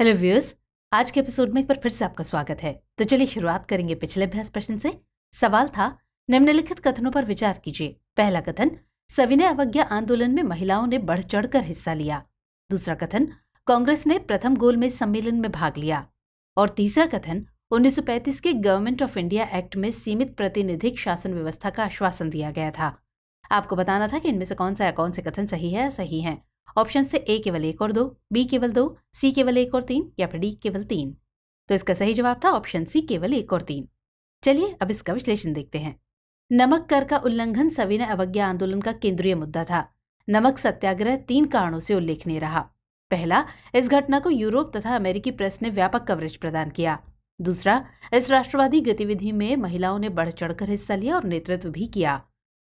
hello viewers आज के episode में एक बार फिर से आपका स्वागत है तो चलिए शुरुआत करेंगे पिछले अभ्यास प्रश्न से सवाल था निम्नलिखित कथनों पर विचार कीजिए पहला कथन सविनय अवज्ञा आंदोलन में महिलाओं ने बढ़ चढ़कर हिस्सा लिया दूसरा कथन कांग्रेस ने प्रथम गोल में सम्मेलन में भाग लिया और तीसरा कथन 1935 के गवर्नमेंट ऑफ इंडिया एक्ट में सीमित प्रतिनिधिक शासन व्यवस्था का आश्वासन दिया गया था आपको बताना था कि इनमें से कौन सा या कौन से कथन सही है या सही है ऑप्शन से ए केवल एक और दो बी केवल दो सी केवल एक और तीन या फिर डी केवल तीन तो इसका सही जवाब था ऑप्शन सी केवल एक और तीन चलिए अब इसका विश्लेषण देखते हैं नमक कर का उल्लंघन सविनय अवज्ञा आंदोलन का केंद्रीय मुद्दा था नमक सत्याग्रह तीन कारणों से उल्लेखनीय रहा पहला इस घटना को यूरोप तथा अमेरिकी प्रेस ने व्यापक कवरेज प्रदान किया दूसरा इस राष्ट्रवादी गतिविधि में महिलाओं ने बढ़ चढ़कर हिस्सा लिया और नेतृत्व भी किया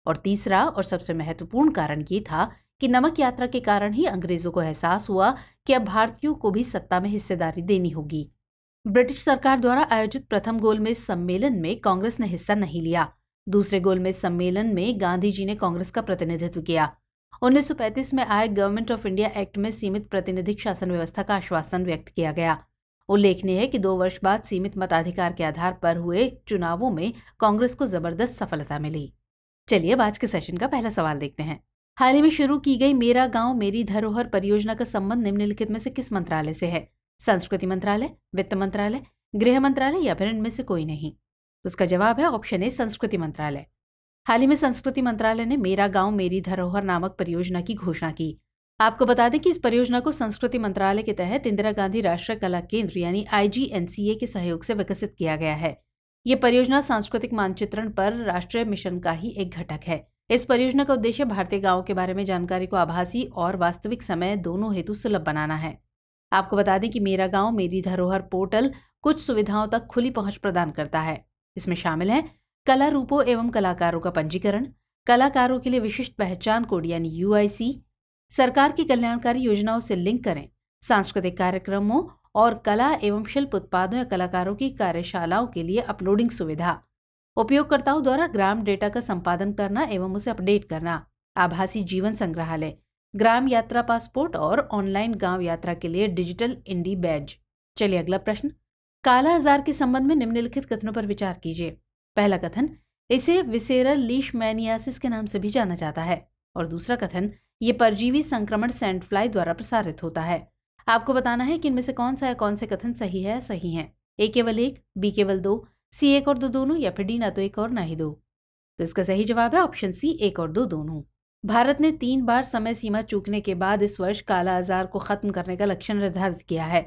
और तीसरा और सबसे महत्वपूर्ण कारण ये था कि नमक यात्रा के कारण ही अंग्रेजों को एहसास हुआ कि अब भारतीयों को भी सत्ता में हिस्सेदारी देनी होगी ब्रिटिश सरकार द्वारा आयोजित प्रथम गोलमेज सम्मेलन में कांग्रेस ने हिस्सा नहीं लिया दूसरे गोलमेज सम्मेलन में गांधी जी ने कांग्रेस का प्रतिनिधित्व किया 1935 में आए गवर्नमेंट ऑफ इंडिया एक्ट में सीमित प्रतिनिधिक शासन व्यवस्था का आश्वासन व्यक्त किया गया उल्लेखनीय है कि दो वर्ष बाद सीमित मताधिकार के आधार पर हुए चुनावों में कांग्रेस को जबरदस्त सफलता मिली चलिए अब आज के सेशन का पहला सवाल देखते हैं हाल ही में शुरू की गई मेरा गांव मेरी धरोहर परियोजना का संबंध निम्नलिखित में से किस मंत्रालय से है संस्कृति मंत्रालय वित्त मंत्रालय गृह मंत्रालय या फिर इनमें से कोई नहीं उसका जवाब है ऑप्शन ए संस्कृति मंत्रालय हाल ही में संस्कृति मंत्रालय ने मेरा गांव मेरी धरोहर नामक परियोजना की घोषणा की आपको बता दें कि इस परियोजना को संस्कृति मंत्रालय के तहत इंदिरा गांधी राष्ट्रीय कला केंद्र यानी आईजीएनसीए के सहयोग से विकसित किया गया है ये परियोजना सांस्कृतिक मानचित्रण पर राष्ट्रीय मिशन का ही एक घटक है इस परियोजना का उद्देश्य भारतीय गांवों के बारे में जानकारी को आभासी और वास्तविक समय दोनों हेतु सुलभ बनाना है आपको बता दें कि मेरा गांव मेरी धरोहर पोर्टल कुछ सुविधाओं तक खुली पहुंच प्रदान करता है इसमें शामिल है कला रूपों एवं कलाकारों का पंजीकरण कलाकारों के लिए विशिष्ट पहचान कोड यानी यू सरकार की कल्याणकारी योजनाओं से लिंक करें सांस्कृतिक कार्यक्रमों और कला एवं शिल्प उत्पादों या कलाकारों की कार्यशालाओं के लिए अपलोडिंग सुविधा उपयोगकर्ताओं द्वारा ग्राम डेटा का संपादन करना एवं उसे अपडेट करना आभासी जीवन संग्रहालय ग्राम यात्रा पासपोर्ट और ऑनलाइन गांव यात्रा के लिए डिजिटल इंडी बैज चलिए अगला प्रश्न काला आजार के संबंध में निम्नलिखित कथनों पर विचार कीजिए पहला कथन इसे विसेरल लीश मैनियासिस के नाम से भी जाना जाता है और दूसरा कथन ये परजीवी संक्रमण सैंडफ्लाई द्वारा प्रसारित होता है आपको बताना है कि इनमें से कौन सा या कौन से कथन सही है सही है ए केवल एक बी केवल दो सी एक और दो दोनों या फिर डी ना तो एक और ना ही दो तो इसका सही जवाब है ऑप्शन सी एक और दो दोनों भारत ने तीन बार समय सीमा चूकने के बाद इस वर्ष काला आजार को खत्म करने का लक्ष्य निर्धारित किया है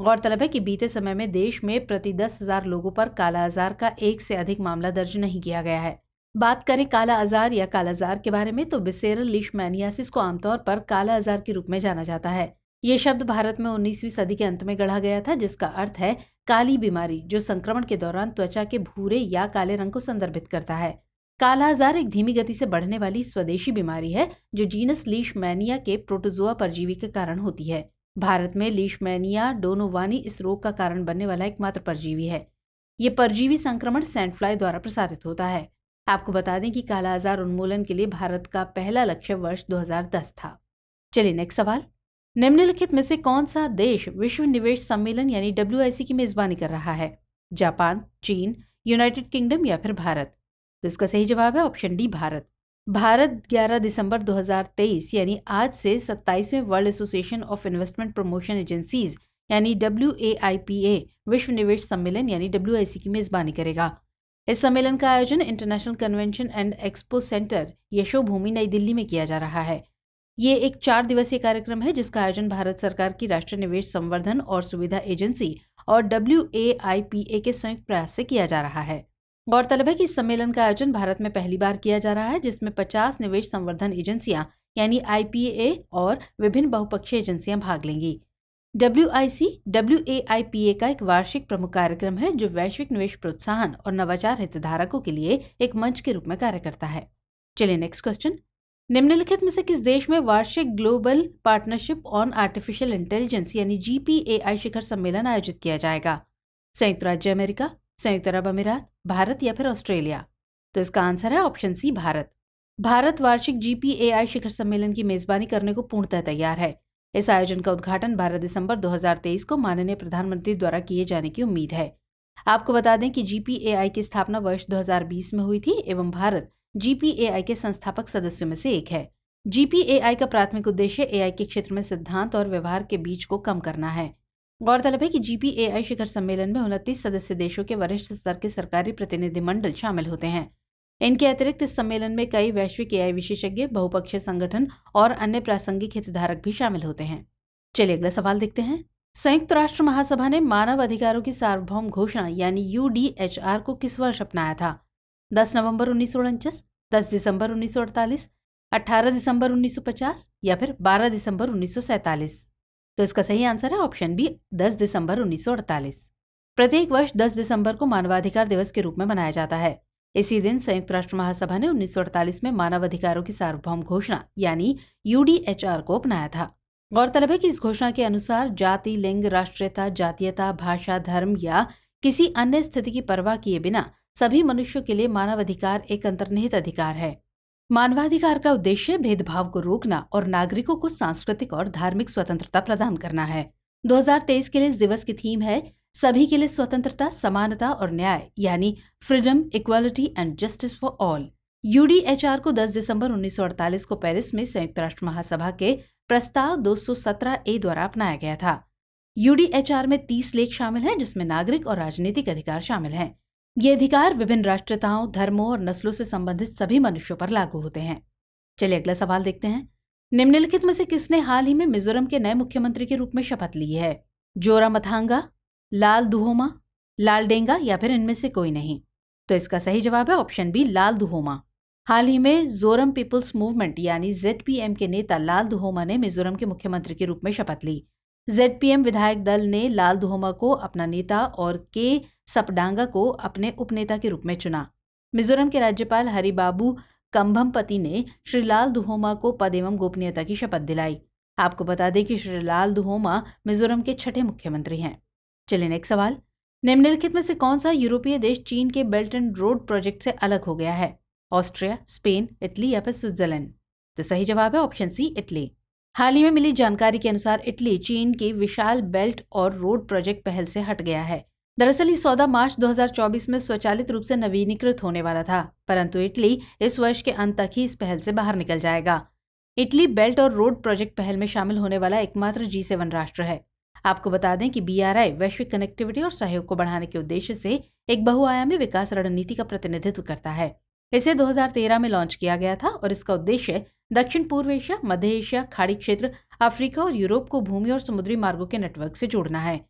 गौरतलब है कि बीते समय में देश में प्रति दस हजार लोगों पर काला आजार का एक से अधिक मामला दर्ज नहीं किया गया है बात करें काला आजार या कालाजार के बारे में तो बिसेरल लिशमैनियासिस को आमतौर पर काला आजार के रूप में जाना जाता है ये शब्द भारत में 19वीं सदी के अंत में गढ़ा गया था जिसका अर्थ है काली बीमारी जो संक्रमण के दौरान त्वचा के भूरे या काले रंग को संदर्भित करता है काला आजार एक धीमी गति से बढ़ने वाली स्वदेशी बीमारी है जो जीनस मैनिया के प्रोटोजोआ परजीवी के कारण होती है भारत में लीशमैनिया डोनोवानी इस रोग का कारण बनने वाला एकमात्र परजीवी है ये परजीवी संक्रमण सेंटफ्लाई द्वारा प्रसारित होता है आपको बता दें कि काला आजार उन्मूलन के लिए भारत का पहला लक्ष्य वर्ष 2010 था चलिए नेक्स्ट सवाल निम्नलिखित में से कौन सा देश विश्व निवेश सम्मेलन यानी डब्ल्यू की मेजबानी कर रहा है जापान चीन यूनाइटेड किंगडम या फिर भारत तो इसका सही जवाब है ऑप्शन डी भारत भारत 11 दिसंबर 2023 यानी आज से 27वें world association of investment promotion agencies यानी डब्ल्यू विश्व निवेश सम्मेलन यानी डब्ल्यू की मेजबानी करेगा इस सम्मेलन का आयोजन international convention and expo centre Bhoomi New Delhi में किया जा रहा है ये एक चार दिवसीय कार्यक्रम है जिसका आयोजन भारत सरकार की राष्ट्रीय निवेश संवर्धन और सुविधा एजेंसी और डब्ल्यू के संयुक्त प्रयास से किया जा रहा है गौरतलब है कि इस सम्मेलन का आयोजन भारत में पहली बार किया जा रहा है जिसमें 50 निवेश संवर्धन एजेंसियां यानी आईपीए और विभिन्न बहुपक्षीय एजेंसियां भाग लेंगी डब्ल्यू डब्ल्यू का एक वार्षिक प्रमुख कार्यक्रम है जो वैश्विक निवेश प्रोत्साहन और नवाचार हितधारकों के लिए एक मंच के रूप में कार्य करता है चलिए नेक्स्ट क्वेश्चन निम्नलिखित में से किस देश में वार्षिक global partnership on artificial intelligence यानी जीपीएआई शिखर सम्मेलन आयोजित किया जाएगा संयुक्त राज्य अमेरिका संयुक्त अरब अमीरात भारत या फिर ऑस्ट्रेलिया तो इसका आंसर है ऑप्शन सी भारत भारत वार्षिक जीपीएआई शिखर सम्मेलन की मेजबानी करने को पूर्णतः तैयार है इस आयोजन का उद्घाटन 12 दिसंबर 2023 को माननीय प्रधानमंत्री द्वारा किए जाने की उम्मीद है आपको बता दें कि जीपीएआई की स्थापना वर्ष 2020 में हुई थी एवं भारत जीपीएआई के संस्थापक सदस्यों में से एक है जीपीएआई का प्राथमिक उद्देश्य एआई के क्षेत्र में सिद्धांत और व्यवहार के बीच को कम करना है गौरतलब है कि जीपीएआई शिखर सम्मेलन में उनतीस सदस्य देशों के वरिष्ठ स्तर के सरकारी प्रतिनिधिमंडल शामिल होते हैं इनके अतिरिक्त इस सम्मेलन में कई वैश्विक एआई विशेषज्ञ बहुपक्षीय संगठन और अन्य प्रासंगिक हितधारक भी शामिल होते हैं चलिए अगला सवाल देखते हैं संयुक्त राष्ट्र महासभा ने मानव अधिकारों की सार्वभौम घोषणा यानी यूडीएचआर को किस वर्ष अपनाया था दस नवंबर उन्नीस दस दिसंबर उन्नीस सौ अड़तालीस दिसंबर उन्नीस या फिर बारह दिसंबर उन्नीस तो इसका सही आंसर है ऑप्शन बी दस दिसंबर उन्नीस प्रत्येक वर्ष 10 दिसंबर को मानवाधिकार दिवस के रूप में मनाया जाता है इसी दिन संयुक्त राष्ट्र महासभा ने 1948 में मानवाधिकारों की सार्वभौम घोषणा यानी यूडीएचआर को अपनाया था गौरतलब है कि इस घोषणा के अनुसार जाति लिंग राष्ट्रीयता जातीयता भाषा धर्म या किसी अन्य स्थिति की परवाह किए बिना सभी मनुष्यों के लिए मानवाधिकार एक अंतर्निहित अधिकार है मानवाधिकार का उद्देश्य भेदभाव को रोकना और नागरिकों को सांस्कृतिक और धार्मिक स्वतंत्रता प्रदान करना है 2023 के लिए इस दिवस की थीम है सभी के लिए स्वतंत्रता समानता और न्याय यानी freedom equality and justice for all UDHR को 10 दिसंबर 1948 को पेरिस में संयुक्त राष्ट्र महासभा के प्रस्ताव 217 ए द्वारा अपनाया गया था यू में 30 लेख शामिल हैं जिसमें नागरिक और राजनीतिक अधिकार शामिल हैं ये अधिकार विभिन्न राष्ट्रताओं धर्मों और नस्लों से संबंधित सभी मनुष्यों पर लागू होते हैं चलिए अगला सवाल देखते हैं निम्नलिखित में से किसने हाल ही में मिजोरम के नए मुख्यमंत्री के रूप में शपथ ली है जोरा मथांगा लाल दुहोमा लाल डेंगा या फिर इनमें से कोई नहीं तो इसका सही जवाब है ऑप्शन बी लाल दुहोमा हाल ही में जोरम पीपुल्स मूवमेंट यानी जेडपीएम के नेता लाल दुहोमा ने मिजोरम के मुख्यमंत्री के रूप में शपथ ली जेडपीएम विधायक दल ने लाल दुहोमा को अपना नेता और के सपडांगा को अपने उपनेता के रूप में चुना मिजोरम के राज्यपाल हरिबाबू कंभमपति ने श्री लाल दुहोमा को पद एवं गोपनीयता की शपथ दिलाई आपको बता दें कि श्री लाल दुहोमा मिजोरम के छठे मुख्यमंत्री हैं चलिए नेक्स्ट सवाल निम्नलिखित में से कौन सा यूरोपीय देश चीन के बेल्ट एंड रोड प्रोजेक्ट से अलग हो गया है ऑस्ट्रिया स्पेन इटली या फिर स्विट्जरलैंड तो सही जवाब है ऑप्शन सी इटली हाल ही में मिली जानकारी के अनुसार इटली चीन के विशाल बेल्ट और रोड प्रोजेक्ट पहल से हट गया है दरअसल ये सौदा मार्च 2024 में स्वचालित रूप से नवीनीकृत होने वाला था परंतु इटली इस वर्ष के अंत तक ही इस पहल से बाहर निकल जाएगा इटली बेल्ट और रोड प्रोजेक्ट पहल में शामिल होने वाला एकमात्र जी सेवन राष्ट्र है आपको बता दें कि बीआरआई वैश्विक कनेक्टिविटी और सहयोग को बढ़ाने के उद्देश्य से एक बहुआयामी विकास रणनीति का प्रतिनिधित्व करता है इसे 2013 में लॉन्च किया गया था और इसका उद्देश्य दक्षिण पूर्व एशिया मध्य एशिया खाड़ी क्षेत्र अफ्रीका और यूरोप को भूमि और समुद्री मार्गों के नेटवर्क से जोड़ना है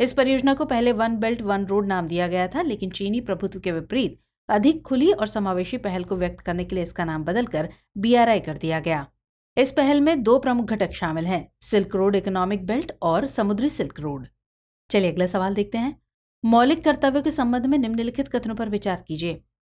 इस परियोजना को पहले वन बेल्ट वन रोड नाम दिया गया था लेकिन चीनी प्रभुत्व के विपरीत अधिक खुली और समावेशी पहल को व्यक्त करने के लिए इसका नाम बदलकर बी कर दिया गया इस पहल में दो प्रमुख घटक शामिल हैं सिल्क रोड इकोनॉमिक बेल्ट और समुद्री सिल्क रोड चलिए अगला सवाल देखते हैं मौलिक कर्तव्यों के संबंध में निम्नलिखित कथनों पर विचार कीजिए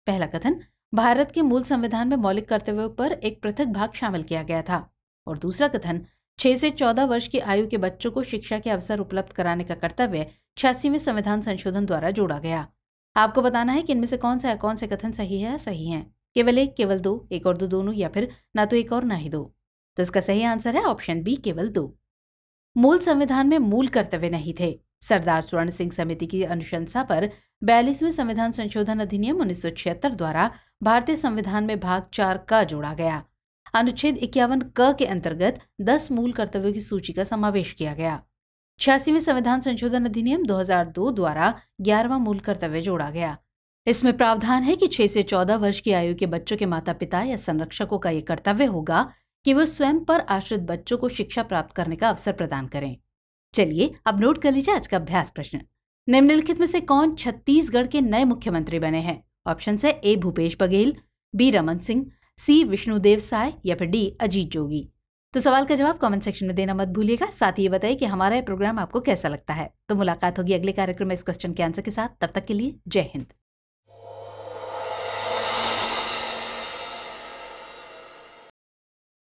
पहला कथन भारत के मूल संविधान में मौलिक कर्तव्यों पर एक पृथक भाग शामिल किया गया था और दूसरा कथन छह से चौदह वर्ष की आयु के बच्चों को शिक्षा के अवसर उपलब्ध कराने का कर्तव्य छियासीवें संविधान संशोधन द्वारा जोड़ा गया आपको बताना है कि इनमें से कौन सा कौन से कथन सही है सही है केवल एक केवल दो एक और दो दोनों या फिर ना तो एक और ना ही दो तो इसका सही आंसर है ऑप्शन बी केवल दो मूल संविधान में मूल कर्तव्य नहीं थे सरदार स्वर्ण सिंह समिति की अनुशंसा पर बयालीसवें संविधान संशोधन अधिनियम उन्नीस द्वारा भारतीय संविधान में भाग चार का जोड़ा गया अनुच्छेद इक्यावन क के अंतर्गत दस मूल कर्तव्यों की सूची का समावेश किया गया छियासीवें संविधान संशोधन अधिनियम 2002 द्वारा ग्यारहवा मूल कर्तव्य जोड़ा गया इसमें प्रावधान है कि छह से चौदह वर्ष की आयु के बच्चों के माता पिता या संरक्षकों का ये कर्तव्य होगा कि वह स्वयं पर आश्रित बच्चों को शिक्षा प्राप्त करने का अवसर प्रदान करें चलिए अब नोट कर लीजिए आज का अभ्यास प्रश्न निम्नलिखित में से कौन छत्तीसगढ़ के नए मुख्यमंत्री बने हैं ऑप्शन है A Bhupesh Baghel B Raman Singh C Vishnudeo Sai या फिर डी अजीत जोगी तो सवाल का जवाब कमेंट सेक्शन में देना मत भूलिएगा साथ ही ये बताइए कि हमारा ये प्रोग्राम आपको कैसा लगता है तो मुलाकात होगी अगले कार्यक्रम में इस क्वेश्चन के आंसर के साथ तब तक के लिए जय हिंद